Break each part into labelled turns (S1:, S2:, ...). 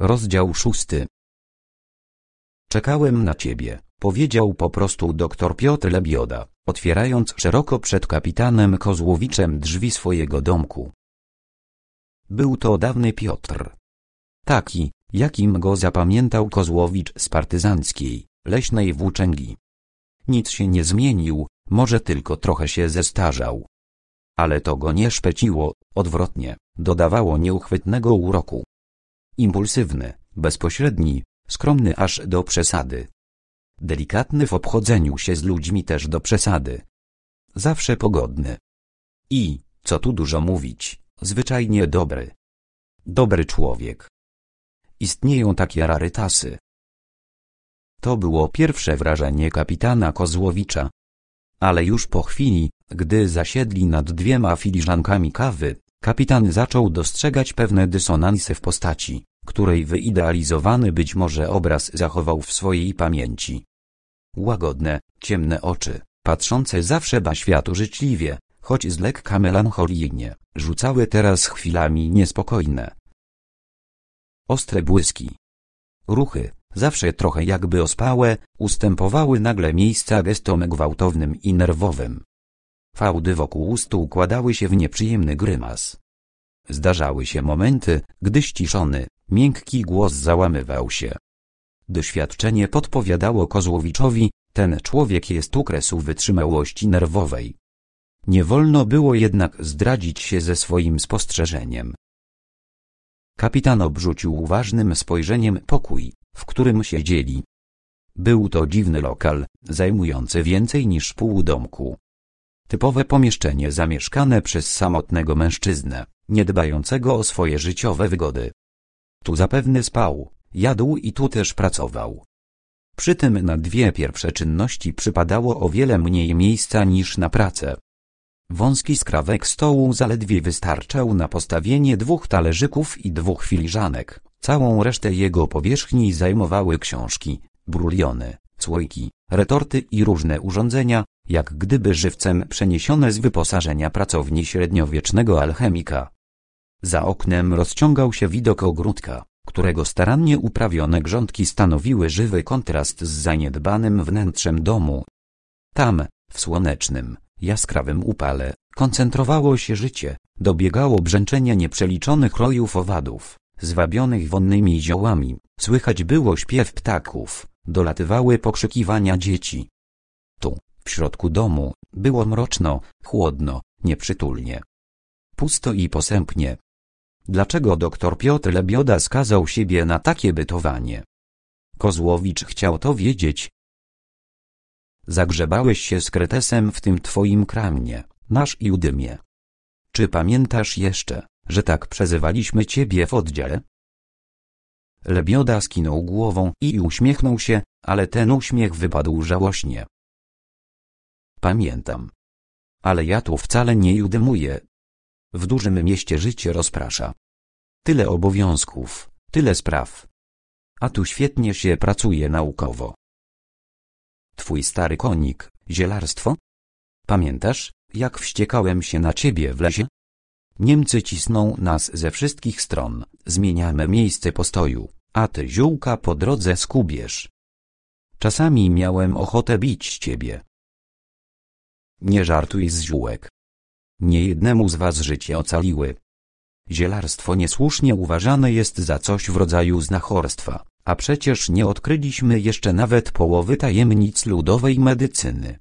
S1: Rozdział szósty. Czekałem na ciebie, powiedział po prostu doktor Piotr Lebioda, otwierając szeroko przed kapitanem Kozłowiczem drzwi swojego domku. Był to dawny Piotr. Taki, jakim go zapamiętał Kozłowicz z partyzanckiej, leśnej włóczęgi. Nic się nie zmienił, może tylko trochę się zestarzał. Ale to go nie szpeciło, odwrotnie, dodawało nieuchwytnego uroku impulsywny, bezpośredni, skromny aż do przesady. Delikatny w obchodzeniu się z ludźmi też do przesady. Zawsze pogodny. I, co tu dużo mówić, zwyczajnie dobry. Dobry człowiek. Istnieją takie rarytasy. To było pierwsze wrażenie kapitana Kozłowicza. Ale już po chwili, gdy zasiedli nad dwiema filiżankami kawy, kapitan zaczął dostrzegać pewne dysonanse w postaci której wyidealizowany być może obraz zachował w swojej pamięci. Łagodne, ciemne oczy, patrzące zawsze na świat życzliwie, choć z lekka melancholijnie, rzucały teraz chwilami niespokojne. Ostre błyski. Ruchy, zawsze trochę jakby ospałe, ustępowały nagle miejsca gestom gwałtownym i nerwowym. Fałdy wokół ust układały się w nieprzyjemny grymas. Zdarzały się momenty, gdy ściszony, miękki głos załamywał się. Doświadczenie podpowiadało Kozłowiczowi, ten człowiek jest u kresu wytrzymałości nerwowej. Nie wolno było jednak zdradzić się ze swoim spostrzeżeniem. Kapitan obrzucił uważnym spojrzeniem pokój, w którym siedzieli. Był to dziwny lokal, zajmujący więcej niż pół domku. Typowe pomieszczenie zamieszkane przez samotnego mężczyznę, nie dbającego o swoje życiowe wygody. Tu zapewne spał, jadł i tu też pracował. Przy tym na dwie pierwsze czynności przypadało o wiele mniej miejsca niż na pracę. Wąski skrawek stołu zaledwie wystarczał na postawienie dwóch talerzyków i dwóch filiżanek. Całą resztę jego powierzchni zajmowały książki, bruliony, słoiki, retorty i różne urządzenia, jak gdyby żywcem przeniesione z wyposażenia pracowni średniowiecznego alchemika. Za oknem rozciągał się widok ogródka, którego starannie uprawione grządki stanowiły żywy kontrast z zaniedbanym wnętrzem domu. Tam, w słonecznym, jaskrawym upale, koncentrowało się życie, dobiegało brzęczenie nieprzeliczonych rojów owadów, zwabionych wonnymi ziołami, słychać było śpiew ptaków, dolatywały pokrzykiwania dzieci. Tu, w środku domu, było mroczno, chłodno, nieprzytulnie. Pusto i posępnie, Dlaczego doktor Piotr Lebioda skazał siebie na takie bytowanie? Kozłowicz chciał to wiedzieć. Zagrzebałeś się z kretesem w tym twoim kramnie, nasz Judymie. Czy pamiętasz jeszcze, że tak przezywaliśmy ciebie w oddziale? Lebioda skinął głową i uśmiechnął się, ale ten uśmiech wypadł żałośnie. Pamiętam. Ale ja tu wcale nie judymuję, w dużym mieście życie rozprasza. Tyle obowiązków, tyle spraw. A tu świetnie się pracuje naukowo. Twój stary konik, zielarstwo? Pamiętasz, jak wściekałem się na ciebie w lesie? Niemcy cisną nas ze wszystkich stron, zmieniamy miejsce postoju, a ty ziółka po drodze skubiesz. Czasami miałem ochotę bić ciebie. Nie żartuj z ziółek. Nie jednemu z was życie ocaliły. Zielarstwo niesłusznie uważane jest za coś w rodzaju znachorstwa, a przecież nie odkryliśmy jeszcze nawet połowy tajemnic ludowej medycyny.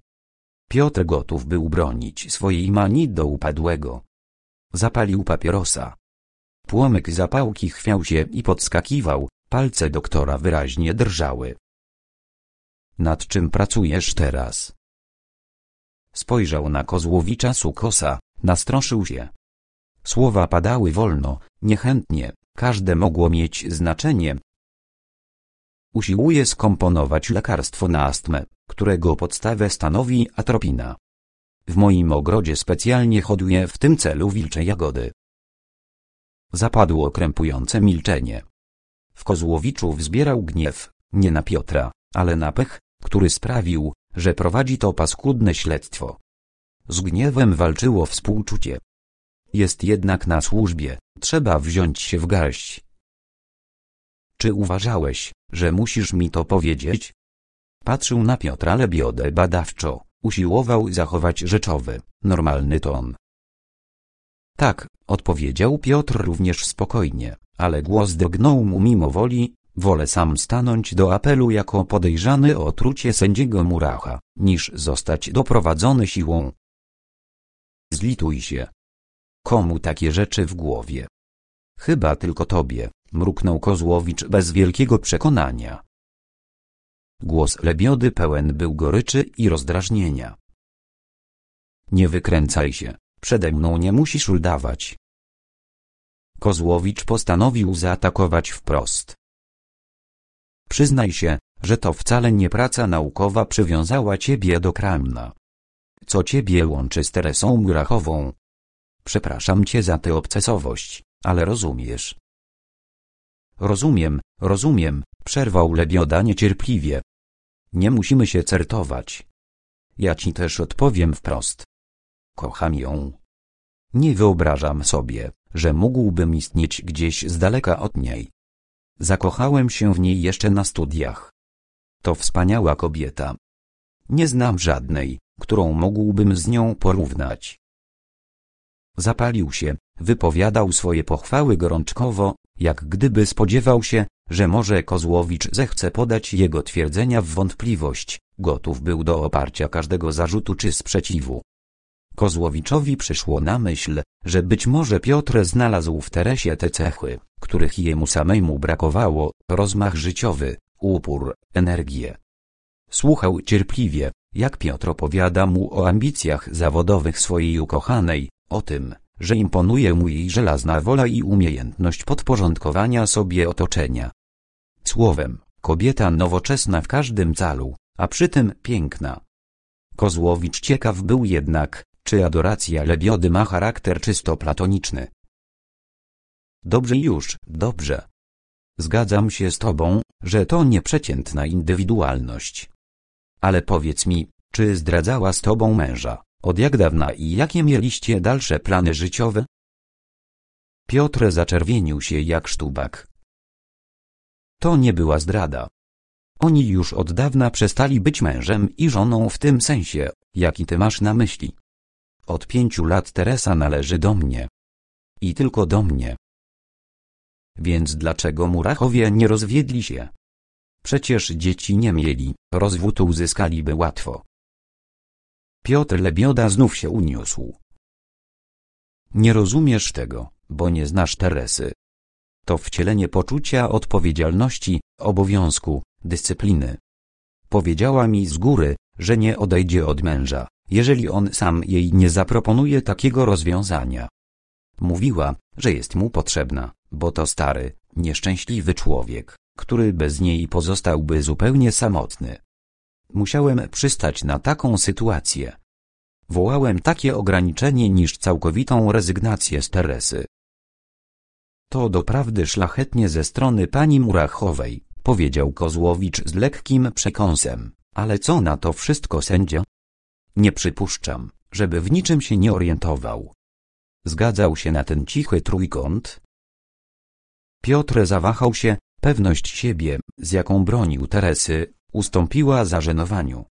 S1: Piotr gotów był bronić swojej mani do upadłego. Zapalił papierosa. Płomyk zapałki chwiał się i podskakiwał, palce doktora wyraźnie drżały. Nad czym pracujesz teraz? Spojrzał na Kozłowicza Sukosa, Nastroszył się. Słowa padały wolno, niechętnie, każde mogło mieć znaczenie. Usiłuje skomponować lekarstwo na astmę, którego podstawę stanowi atropina. W moim ogrodzie specjalnie hoduję w tym celu wilcze jagody. Zapadło krępujące milczenie. W Kozłowiczu wzbierał gniew, nie na Piotra, ale na pech, który sprawił, że prowadzi to paskudne śledztwo. Z gniewem walczyło współczucie. Jest jednak na służbie, trzeba wziąć się w garść. Czy uważałeś, że musisz mi to powiedzieć? Patrzył na Piotra Lebiodę badawczo, usiłował zachować rzeczowy, normalny ton. Tak, odpowiedział Piotr również spokojnie, ale głos drgnął mu mimo woli, wolę sam stanąć do apelu jako podejrzany o trucie sędziego Muracha, niż zostać doprowadzony siłą. Zlituj się. Komu takie rzeczy w głowie? Chyba tylko tobie, mruknął Kozłowicz bez wielkiego przekonania. Głos Lebiody pełen był goryczy i rozdrażnienia. Nie wykręcaj się, przede mną nie musisz udawać. Kozłowicz postanowił zaatakować wprost. Przyznaj się, że to wcale nie praca naukowa przywiązała ciebie do kramna co ciebie łączy z Teresą Grachową. Przepraszam cię za tę obcesowość, ale rozumiesz. Rozumiem, rozumiem, przerwał Lebioda niecierpliwie. Nie musimy się certować. Ja ci też odpowiem wprost. Kocham ją. Nie wyobrażam sobie, że mógłbym istnieć gdzieś z daleka od niej. Zakochałem się w niej jeszcze na studiach. To wspaniała kobieta. Nie znam żadnej, którą mógłbym z nią porównać. Zapalił się, wypowiadał swoje pochwały gorączkowo, jak gdyby spodziewał się, że może Kozłowicz zechce podać jego twierdzenia w wątpliwość, gotów był do oparcia każdego zarzutu czy sprzeciwu. Kozłowiczowi przyszło na myśl, że być może Piotr znalazł w Teresie te cechy, których jemu samemu brakowało, rozmach życiowy, upór, energię. Słuchał cierpliwie, jak Piotr opowiada mu o ambicjach zawodowych swojej ukochanej, o tym, że imponuje mu jej żelazna wola i umiejętność podporządkowania sobie otoczenia. Słowem, kobieta nowoczesna w każdym calu, a przy tym piękna. Kozłowicz ciekaw był jednak, czy adoracja Lebiody ma charakter czysto platoniczny. Dobrze już, dobrze. Zgadzam się z tobą, że to nieprzeciętna indywidualność. Ale powiedz mi, czy zdradzała z tobą męża, od jak dawna i jakie mieliście dalsze plany życiowe? Piotr zaczerwienił się jak sztubak. To nie była zdrada. Oni już od dawna przestali być mężem i żoną w tym sensie, jaki ty masz na myśli. Od pięciu lat Teresa należy do mnie. I tylko do mnie. Więc dlaczego murachowie nie rozwiedli się? Przecież dzieci nie mieli, rozwód uzyskaliby łatwo. Piotr Lebioda znów się uniósł. Nie rozumiesz tego, bo nie znasz Teresy. To wcielenie poczucia odpowiedzialności, obowiązku, dyscypliny. Powiedziała mi z góry, że nie odejdzie od męża, jeżeli on sam jej nie zaproponuje takiego rozwiązania. Mówiła, że jest mu potrzebna, bo to stary, nieszczęśliwy człowiek, który bez niej pozostałby zupełnie samotny. Musiałem przystać na taką sytuację. Wołałem takie ograniczenie niż całkowitą rezygnację z Teresy. To doprawdy szlachetnie ze strony pani Murachowej, powiedział Kozłowicz z lekkim przekąsem, ale co na to wszystko sędzia? Nie przypuszczam, żeby w niczym się nie orientował. Zgadzał się na ten cichy trójkąt? Piotr zawahał się, Pewność siebie, z jaką bronił Teresy, ustąpiła zażenowaniu.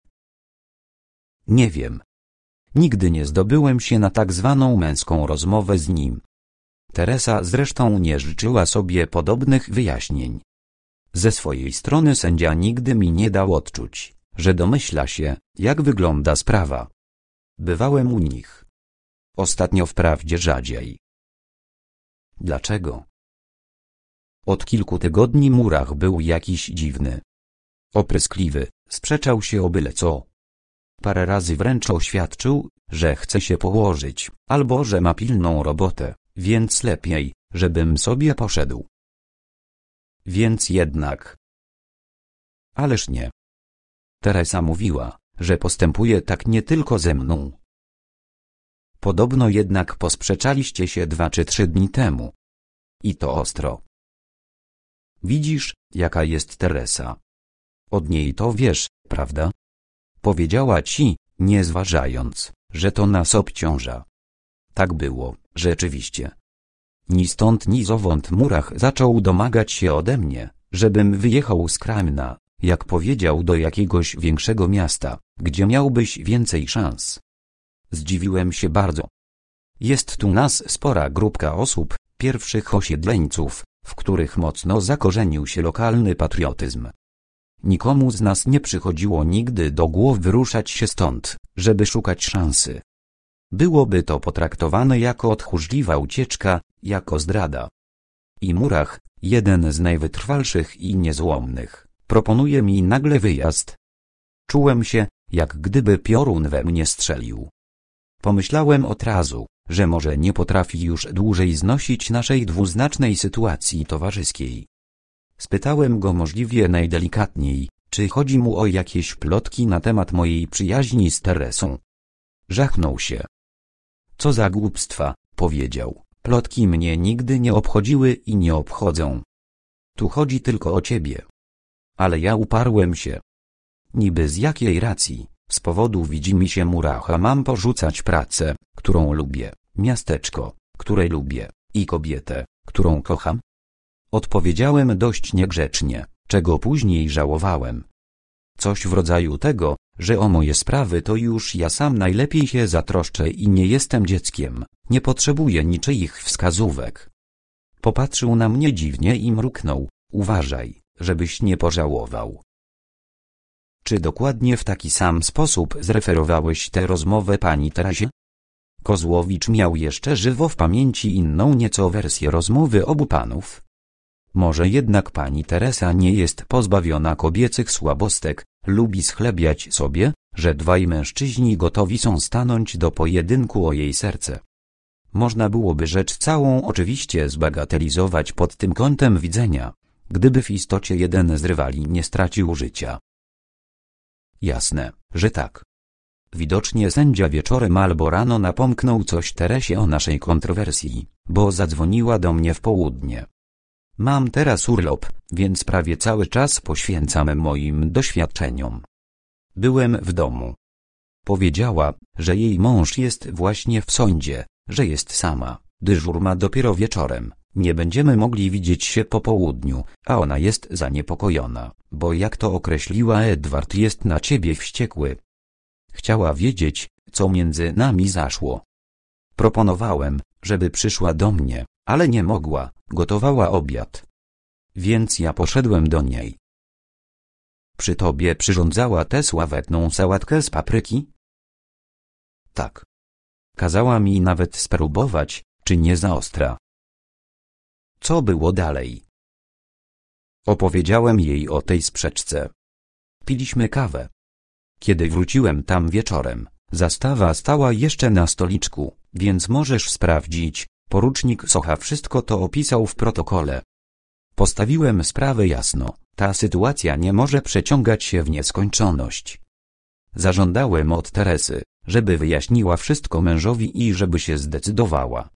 S1: Nie wiem. Nigdy nie zdobyłem się na tak zwaną męską rozmowę z nim. Teresa zresztą nie życzyła sobie podobnych wyjaśnień. Ze swojej strony sędzia nigdy mi nie dał odczuć, że domyśla się, jak wygląda sprawa. Bywałem u nich. Ostatnio wprawdzie rzadziej.
S2: Dlaczego? Od kilku tygodni murach
S1: był jakiś dziwny. Opryskliwy, sprzeczał się o byle co. Parę razy wręcz oświadczył, że chce się położyć, albo że ma pilną robotę, więc lepiej, żebym sobie poszedł. Więc jednak. Ależ nie. Teresa mówiła, że postępuje tak nie tylko ze mną. Podobno jednak posprzeczaliście się dwa czy trzy dni temu. I to ostro. Widzisz, jaka jest Teresa. Od niej to wiesz, prawda? Powiedziała ci, nie zważając, że to nas obciąża. Tak było, rzeczywiście. Ni stąd ni zowąd murach zaczął domagać się ode mnie, żebym wyjechał z Kramna, jak powiedział do jakiegoś większego miasta, gdzie miałbyś więcej szans. Zdziwiłem się bardzo. Jest tu nas spora grupka osób, pierwszych osiedleńców, w których mocno zakorzenił się lokalny patriotyzm. Nikomu z nas nie przychodziło nigdy do głowy wyruszać się stąd, żeby szukać szansy. Byłoby to potraktowane jako odchórzliwa ucieczka, jako zdrada. I Murach, jeden z najwytrwalszych i niezłomnych, proponuje mi nagle wyjazd. Czułem się, jak gdyby piorun we mnie strzelił. Pomyślałem od razu, że może nie potrafi już dłużej znosić naszej dwuznacznej sytuacji towarzyskiej. Spytałem go możliwie najdelikatniej, czy chodzi mu o jakieś plotki na temat mojej przyjaźni z Teresą. Żachnął się. Co za głupstwa, powiedział, plotki mnie nigdy nie obchodziły i nie obchodzą. Tu chodzi tylko o ciebie. Ale ja uparłem się. Niby z jakiej racji? Z powodu widzi mi się muracha mam porzucać pracę, którą lubię, miasteczko, które lubię, i kobietę, którą kocham? Odpowiedziałem dość niegrzecznie, czego później żałowałem. Coś w rodzaju tego, że o moje sprawy to już ja sam najlepiej się zatroszczę i nie jestem dzieckiem, nie potrzebuję niczyich wskazówek. Popatrzył na mnie dziwnie i mruknął, uważaj, żebyś nie pożałował. Czy dokładnie w taki sam sposób zreferowałeś tę rozmowę pani Terazie? Kozłowicz miał jeszcze żywo w pamięci inną nieco wersję rozmowy obu panów. Może jednak pani Teresa nie jest pozbawiona kobiecych słabostek, lubi schlebiać sobie, że dwaj mężczyźni gotowi są stanąć do pojedynku o jej serce. Można byłoby rzecz całą oczywiście zbagatelizować pod tym kątem widzenia, gdyby w istocie jeden z rywali nie stracił życia, Jasne, że tak. Widocznie sędzia wieczorem albo rano napomknął coś Teresie o naszej kontrowersji, bo zadzwoniła do mnie w południe. Mam teraz urlop, więc prawie cały czas poświęcam moim doświadczeniom. Byłem w domu. Powiedziała, że jej mąż jest właśnie w sądzie, że jest sama, dyżur ma dopiero wieczorem. Nie będziemy mogli widzieć się po południu, a ona jest zaniepokojona, bo jak to określiła Edward jest na ciebie wściekły. Chciała wiedzieć, co między nami zaszło. Proponowałem, żeby przyszła do mnie, ale nie mogła, gotowała obiad. Więc ja poszedłem do niej. Przy tobie przyrządzała tę sławetną sałatkę z papryki? Tak. Kazała mi nawet spróbować,
S2: czy nie za ostra co było dalej.
S1: Opowiedziałem jej o tej sprzeczce. Piliśmy kawę. Kiedy wróciłem tam wieczorem, zastawa stała jeszcze na stoliczku, więc możesz sprawdzić, porucznik Socha wszystko to opisał w protokole. Postawiłem sprawę jasno, ta sytuacja nie może przeciągać się w nieskończoność. Zażądałem od Teresy, żeby wyjaśniła wszystko mężowi i żeby się zdecydowała.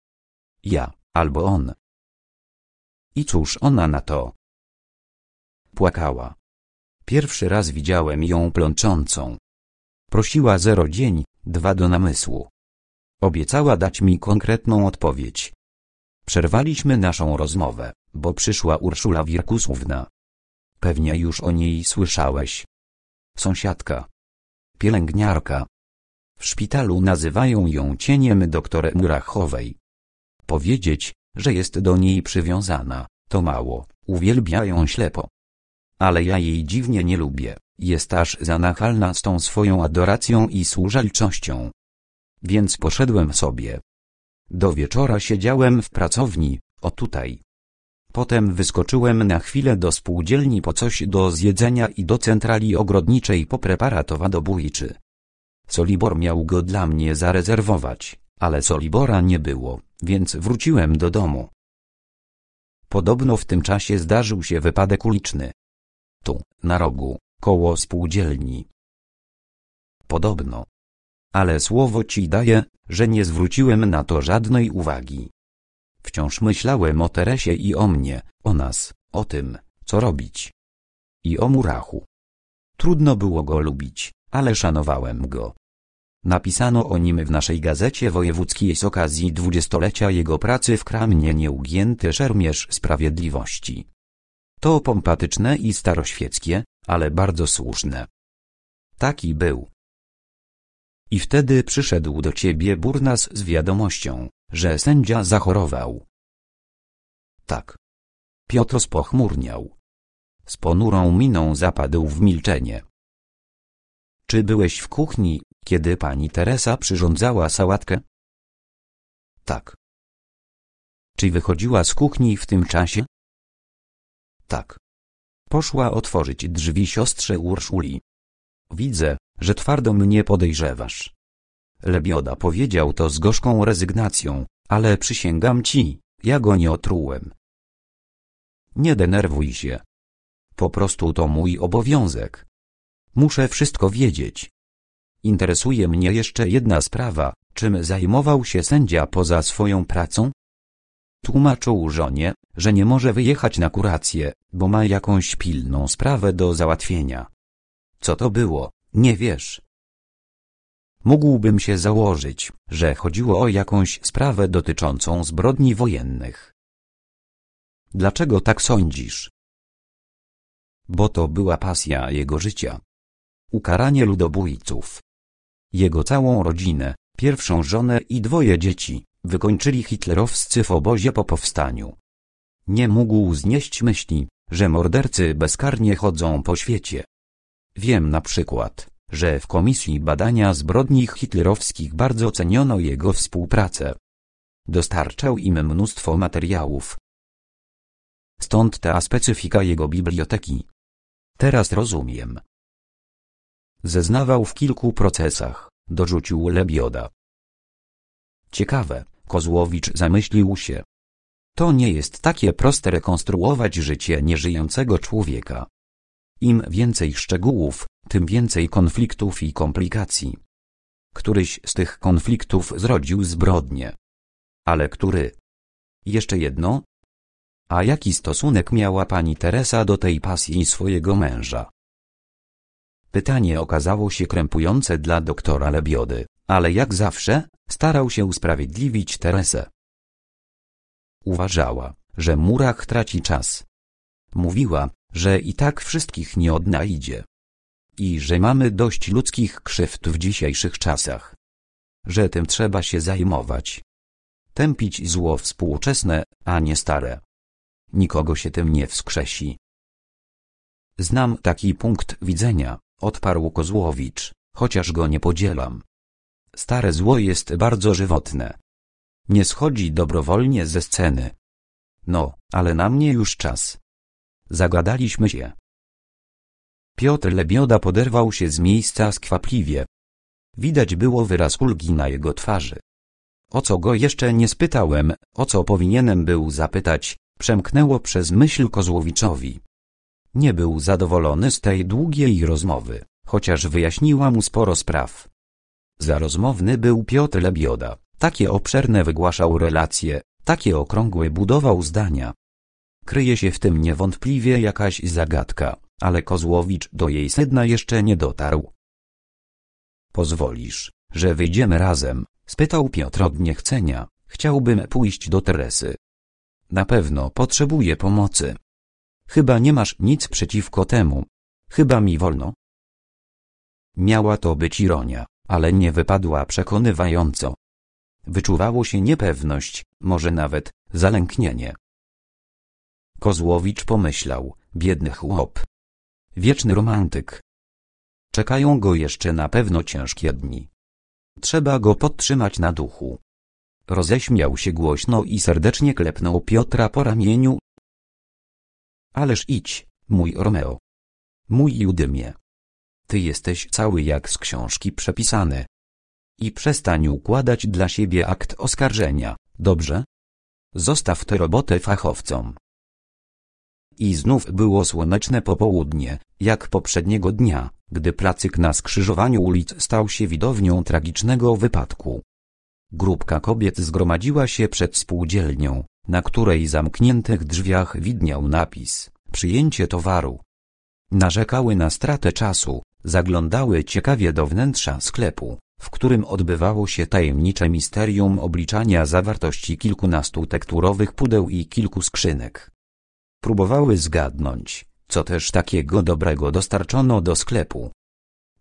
S1: Ja, albo on, i cóż ona na to? Płakała. Pierwszy raz widziałem ją plączącą. Prosiła zero dzień, dwa do namysłu. Obiecała dać mi konkretną odpowiedź. Przerwaliśmy naszą rozmowę, bo przyszła Urszula Wirkusówna. Pewnie już o niej słyszałeś. Sąsiadka. Pielęgniarka. W szpitalu nazywają ją cieniem doktora Murachowej. Powiedzieć, że jest do niej przywiązana, to mało, uwielbia ją ślepo. Ale ja jej dziwnie nie lubię, jest aż zanachalna z tą swoją adoracją i służalczością. Więc poszedłem sobie. Do wieczora siedziałem w pracowni, o tutaj. Potem wyskoczyłem na chwilę do spółdzielni po coś do zjedzenia i do centrali ogrodniczej po preparatowa do buliczy. Solibor miał go dla mnie zarezerwować ale Solibora nie było, więc wróciłem do domu. Podobno w tym czasie zdarzył się wypadek uliczny. Tu, na rogu, koło spółdzielni. Podobno. Ale słowo ci daję, że nie zwróciłem na to żadnej uwagi. Wciąż myślałem o Teresie i o mnie, o nas, o tym, co robić. I o murachu. Trudno było go lubić, ale szanowałem go. Napisano o nim w naszej gazecie wojewódzkiej z okazji dwudziestolecia jego pracy w kramnie nieugięty szermierz sprawiedliwości. To pompatyczne i staroświeckie, ale bardzo słuszne. Taki był. I wtedy przyszedł do ciebie Burnas z wiadomością, że sędzia zachorował. Tak. Piotr spochmurniał. Z ponurą miną zapadł w milczenie. Czy byłeś w kuchni? kiedy pani Teresa przyrządzała sałatkę? Tak.
S2: Czy wychodziła z kuchni w tym czasie? Tak.
S1: Poszła otworzyć drzwi siostrze Urszuli. Widzę, że twardo mnie podejrzewasz. Lebioda powiedział to z gorzką rezygnacją, ale przysięgam ci, ja go nie otrułem. Nie denerwuj się. Po prostu to mój obowiązek. Muszę wszystko wiedzieć. Interesuje mnie jeszcze jedna sprawa, czym zajmował się sędzia poza swoją pracą? Tłumaczył żonie, że nie może wyjechać na kurację, bo ma jakąś pilną sprawę do załatwienia. Co to było, nie wiesz. Mógłbym się założyć, że chodziło o jakąś sprawę dotyczącą zbrodni wojennych. Dlaczego tak sądzisz? Bo to była pasja jego życia. Ukaranie ludobójców, jego całą rodzinę, pierwszą żonę i dwoje dzieci, wykończyli hitlerowscy w obozie po powstaniu. Nie mógł znieść myśli, że mordercy bezkarnie chodzą po świecie. Wiem na przykład, że w Komisji Badania Zbrodni Hitlerowskich bardzo ceniono jego współpracę. Dostarczał im mnóstwo materiałów. Stąd ta specyfika jego biblioteki. Teraz rozumiem, Zeznawał w kilku procesach, dorzucił Lebioda. Ciekawe, Kozłowicz zamyślił się. To nie jest takie proste rekonstruować życie nieżyjącego człowieka. Im więcej szczegółów, tym więcej konfliktów i komplikacji. Któryś z tych konfliktów zrodził zbrodnie. Ale który? Jeszcze jedno? A jaki stosunek miała pani Teresa do tej pasji swojego męża? Pytanie okazało się krępujące dla doktora Lebiody, ale jak zawsze, starał się usprawiedliwić Teresę. Uważała, że Murach traci czas. Mówiła, że i tak wszystkich nie odnajdzie. I że mamy dość ludzkich krzywd w dzisiejszych czasach. Że tym trzeba się zajmować. Tępić zło współczesne, a nie stare. Nikogo się tym nie wskrzesi. Znam taki punkt widzenia odparł Kozłowicz, chociaż go nie podzielam. Stare zło jest bardzo żywotne. Nie schodzi dobrowolnie ze sceny. No, ale na mnie już czas. Zagadaliśmy się. Piotr Lebioda poderwał się z miejsca skwapliwie. Widać było wyraz ulgi na jego twarzy. O co go jeszcze nie spytałem, o co powinienem był zapytać, przemknęło przez myśl Kozłowiczowi. Nie był zadowolony z tej długiej rozmowy, chociaż wyjaśniła mu sporo spraw. Za rozmowny był Piotr Lebioda, takie obszerne wygłaszał relacje, takie okrągłe budował zdania. Kryje się w tym niewątpliwie jakaś zagadka, ale Kozłowicz do jej sedna jeszcze nie dotarł. Pozwolisz, że wyjdziemy razem, spytał Piotr od niechcenia, chciałbym pójść do Teresy. Na pewno potrzebuje pomocy. Chyba nie masz nic przeciwko temu. Chyba mi wolno. Miała to być ironia, ale nie wypadła przekonywająco. Wyczuwało się niepewność, może nawet zalęknienie. Kozłowicz pomyślał, biedny chłop. Wieczny romantyk. Czekają go jeszcze na pewno ciężkie dni. Trzeba go podtrzymać na duchu. Roześmiał się głośno i serdecznie klepnął Piotra po ramieniu, Ależ idź, mój Romeo. Mój Judymie. Ty jesteś cały jak z książki przepisany. I przestań układać dla siebie akt oskarżenia, dobrze? Zostaw tę robotę fachowcom. I znów było słoneczne popołudnie, jak poprzedniego dnia, gdy placyk na skrzyżowaniu ulic stał się widownią tragicznego wypadku. Grupka kobiet zgromadziła się przed spółdzielnią, na której zamkniętych drzwiach widniał napis przyjęcie towaru. Narzekały na stratę czasu, zaglądały ciekawie do wnętrza sklepu, w którym odbywało się tajemnicze misterium obliczania zawartości kilkunastu tekturowych pudeł i kilku skrzynek. Próbowały zgadnąć, co też takiego dobrego dostarczono do sklepu.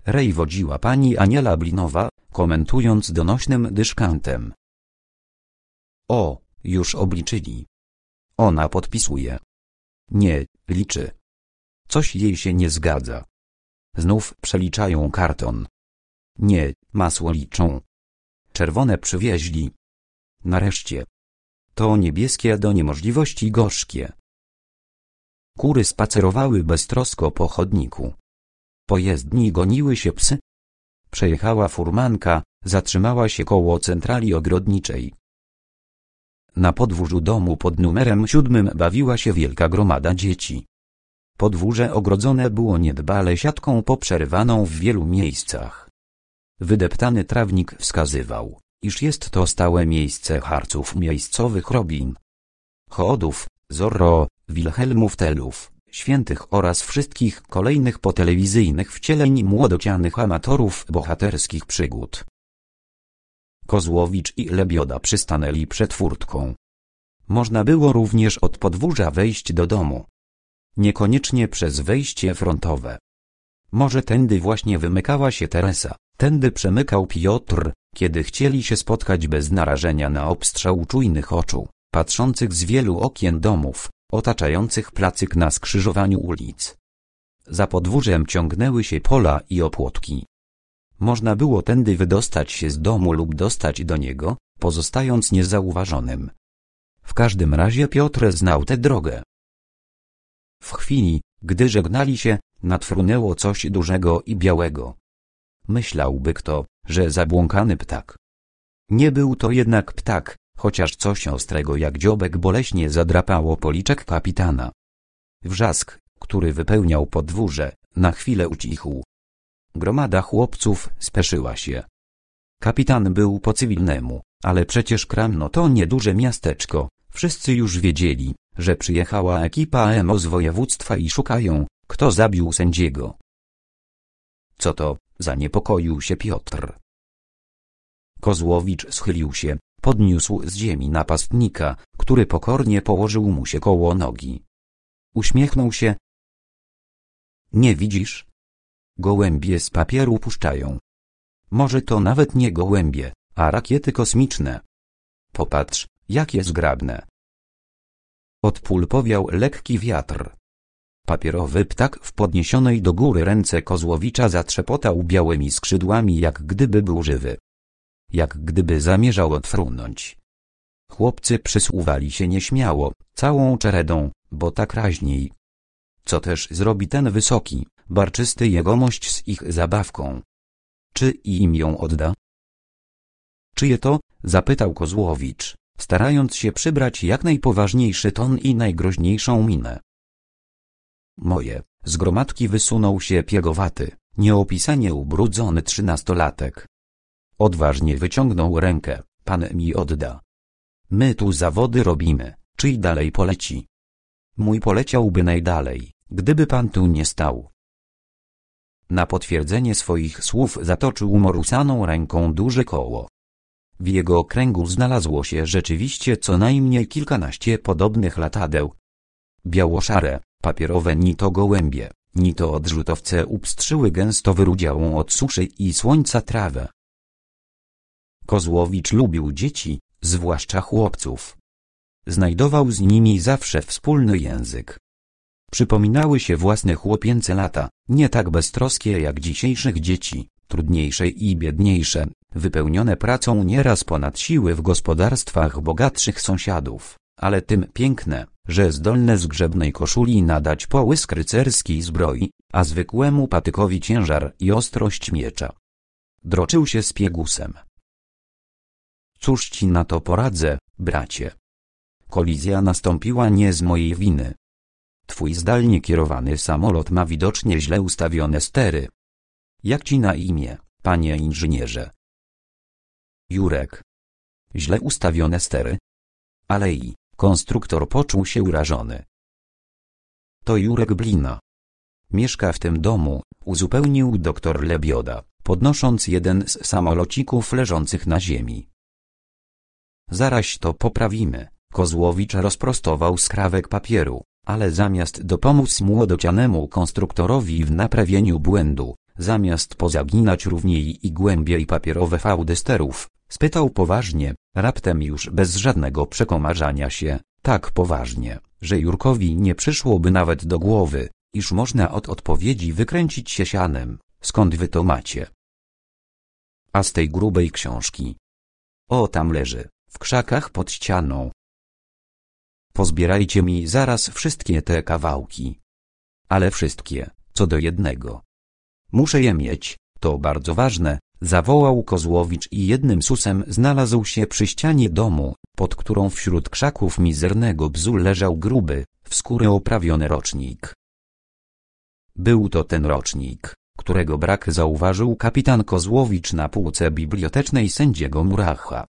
S1: Rej wodziła pani Aniela Blinowa, komentując donośnym dyszkantem. O, już obliczyli. Ona podpisuje. Nie, liczy. Coś jej się nie zgadza. Znów przeliczają karton. Nie, masło liczą. Czerwone przywieźli. Nareszcie. To niebieskie do niemożliwości gorzkie. Kury spacerowały beztrosko po chodniku. Pojezdni goniły się psy. Przejechała furmanka, zatrzymała się koło centrali ogrodniczej. Na podwórzu domu pod numerem siódmym bawiła się wielka gromada dzieci. Podwórze ogrodzone było niedbale siatką poprzerywaną w wielu miejscach. Wydeptany trawnik wskazywał, iż jest to stałe miejsce harców miejscowych robin. Chodów, Zorro, Wilhelmów Telów, świętych oraz wszystkich kolejnych potelewizyjnych wcieleń młodocianych amatorów bohaterskich przygód. Kozłowicz i Lebioda przystanęli przed furtką. Można było również od podwórza wejść do domu. Niekoniecznie przez wejście frontowe. Może tędy właśnie wymykała się Teresa, tędy przemykał Piotr, kiedy chcieli się spotkać bez narażenia na obstrzał czujnych oczu, patrzących z wielu okien domów, otaczających placyk na skrzyżowaniu ulic. Za podwórzem ciągnęły się pola i opłotki. Można było tędy wydostać się z domu lub dostać do niego, pozostając niezauważonym. W każdym razie Piotr znał tę drogę. W chwili, gdy żegnali się, nadfrunęło coś dużego i białego. Myślałby kto, że zabłąkany ptak. Nie był to jednak ptak, chociaż coś ostrego jak dziobek boleśnie zadrapało policzek kapitana. Wrzask, który wypełniał podwórze, na chwilę ucichł, Gromada chłopców speszyła się. Kapitan był po cywilnemu, ale przecież Kramno to nieduże miasteczko. Wszyscy już wiedzieli, że przyjechała ekipa EMO z województwa i szukają, kto zabił sędziego. Co to, zaniepokoił się Piotr. Kozłowicz schylił się, podniósł z ziemi napastnika, który pokornie położył mu się koło nogi. Uśmiechnął się. Nie widzisz, Gołębie z papieru puszczają. Może to nawet nie gołębie, a rakiety kosmiczne. Popatrz, jakie zgrabne. powiał lekki wiatr. Papierowy ptak w podniesionej do góry ręce Kozłowicza zatrzepotał białymi skrzydłami jak gdyby był żywy. Jak gdyby zamierzał odfrunąć. Chłopcy przysuwali się nieśmiało, całą czeredą, bo tak raźniej, co też zrobi ten wysoki, barczysty jegomość z ich zabawką? Czy i im ją odda? Czyje to? zapytał Kozłowicz, starając się przybrać jak najpoważniejszy ton i najgroźniejszą minę. Moje, z gromadki wysunął się piegowaty, nieopisanie ubrudzony trzynastolatek. Odważnie wyciągnął rękę, pan mi odda. My tu zawody robimy, czyj dalej poleci? Mój poleciałby najdalej, gdyby pan tu nie stał. Na potwierdzenie swoich słów zatoczył morusaną ręką duże koło. W jego kręgu znalazło się rzeczywiście co najmniej kilkanaście podobnych latadeł. Białoszare, papierowe ni to gołębie, ni to odrzutowce upstrzyły gęsto wyrudziałą od suszy i słońca trawę. Kozłowicz lubił dzieci, zwłaszcza chłopców. Znajdował z nimi zawsze wspólny język. Przypominały się własne chłopięce lata, nie tak beztroskie jak dzisiejszych dzieci, trudniejsze i biedniejsze, wypełnione pracą nieraz ponad siły w gospodarstwach bogatszych sąsiadów, ale tym piękne, że zdolne z grzebnej koszuli nadać połysk rycerskiej zbroi, a zwykłemu patykowi ciężar i ostrość miecza. Droczył się z piegusem. Cóż ci na to poradzę, bracie? Kolizja nastąpiła nie z mojej winy, Twój zdalnie kierowany samolot ma widocznie źle ustawione stery. Jak ci na imię, panie inżynierze? Jurek. Źle ustawione stery? Ale i, konstruktor poczuł się urażony. To Jurek Blina. Mieszka w tym domu, uzupełnił doktor Lebioda, podnosząc jeden z samolocików leżących na ziemi. Zaraz to poprawimy. Kozłowicz rozprostował skrawek papieru. Ale zamiast dopomóc młodocianemu konstruktorowi w naprawieniu błędu, zamiast pozaginać równiej i głębiej papierowe fałdy sterów, spytał poważnie, raptem już bez żadnego przekomarzania się, tak poważnie, że Jurkowi nie przyszłoby nawet do głowy, iż można od odpowiedzi wykręcić się sianem, skąd wy to macie. A z tej grubej książki. O tam leży, w krzakach pod ścianą, Pozbierajcie mi zaraz wszystkie te kawałki. Ale wszystkie, co do jednego. Muszę je mieć, to bardzo ważne, zawołał Kozłowicz i jednym susem znalazł się przy ścianie domu, pod którą wśród krzaków mizernego bzu leżał gruby, w skórę oprawiony rocznik. Był to ten rocznik, którego brak zauważył kapitan Kozłowicz na półce bibliotecznej sędziego Muracha.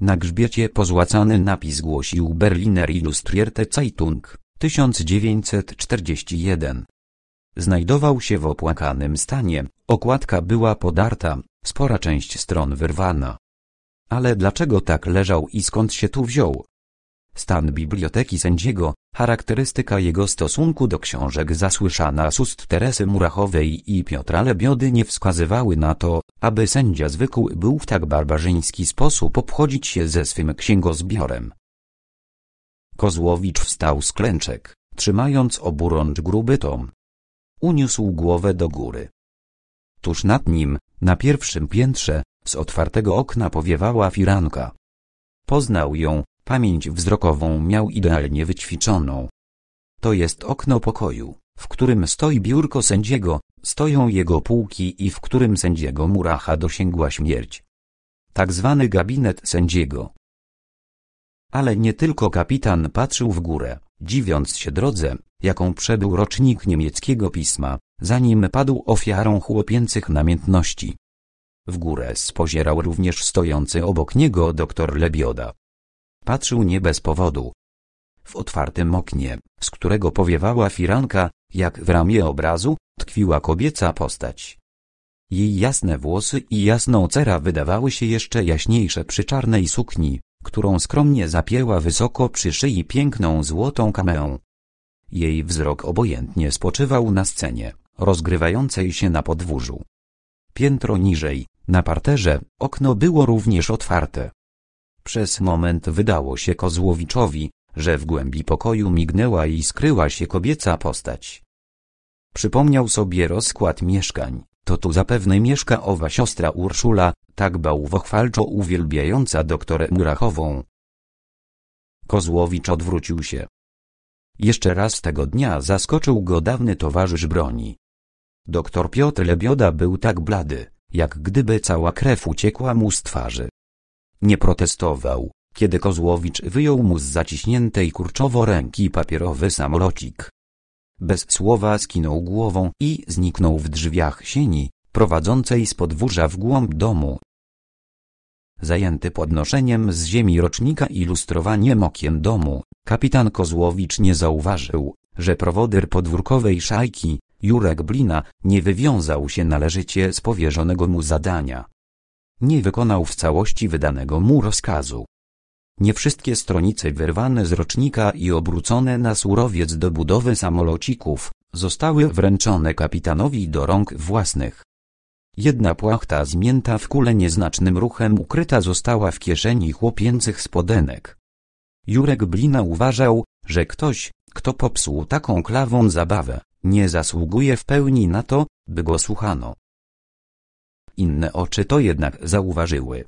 S1: Na grzbiecie pozłacany napis głosił Berliner Illustrierte Zeitung 1941. Znajdował się w opłakanym stanie, okładka była podarta, spora część stron wyrwana. Ale dlaczego tak leżał i skąd się tu wziął? Stan biblioteki sędziego, charakterystyka jego stosunku do książek zasłyszana z ust Teresy Murachowej i Piotra Lebiody nie wskazywały na to, aby sędzia zwykły był w tak barbarzyński sposób obchodzić się ze swym księgozbiorem. Kozłowicz wstał z klęczek, trzymając oburącz gruby tom. Uniósł głowę do góry. Tuż nad nim, na pierwszym piętrze, z otwartego okna powiewała firanka. Poznał ją, Pamięć wzrokową miał idealnie wyćwiczoną. To jest okno pokoju, w którym stoi biurko sędziego, stoją jego półki i w którym sędziego Muracha dosięgła śmierć. Tak zwany gabinet sędziego. Ale nie tylko kapitan patrzył w górę, dziwiąc się drodze, jaką przebył rocznik niemieckiego pisma, zanim padł ofiarą chłopięcych namiętności. W górę spozierał również stojący obok niego doktor Lebioda, Patrzył nie bez powodu. W otwartym oknie, z którego powiewała firanka, jak w ramię obrazu, tkwiła kobieca postać. Jej jasne włosy i jasną cera wydawały się jeszcze jaśniejsze przy czarnej sukni, którą skromnie zapięła wysoko przy szyi piękną złotą kameą. Jej wzrok obojętnie spoczywał na scenie, rozgrywającej się na podwórzu. Piętro niżej, na parterze, okno było również otwarte. Przez moment wydało się Kozłowiczowi, że w głębi pokoju mignęła i skryła się kobieca postać. Przypomniał sobie rozkład mieszkań, to tu zapewne mieszka owa siostra Urszula, tak bałwochwalczo uwielbiająca doktorę Murachową. Kozłowicz odwrócił się. Jeszcze raz tego dnia zaskoczył go dawny towarzysz broni. Doktor Piotr Lebioda był tak blady, jak gdyby cała krew uciekła mu z twarzy. Nie protestował, kiedy Kozłowicz wyjął mu z zaciśniętej kurczowo ręki papierowy samolocik. Bez słowa skinął głową i zniknął w drzwiach sieni, prowadzącej z podwórza w głąb domu. Zajęty podnoszeniem z ziemi rocznika i lustrowaniem okiem domu, kapitan Kozłowicz nie zauważył, że prowodyr podwórkowej szajki, Jurek Blina, nie wywiązał się należycie z powierzonego mu zadania nie wykonał w całości wydanego mu rozkazu. Nie wszystkie stronice wyrwane z rocznika i obrócone na surowiec do budowy samolocików, zostały wręczone kapitanowi do rąk własnych. Jedna płachta zmięta w kule nieznacznym ruchem ukryta została w kieszeni chłopięcych spodenek. Jurek Blina uważał, że ktoś, kto popsuł taką klawą zabawę, nie zasługuje w pełni na to, by go słuchano. Inne oczy to jednak
S2: zauważyły.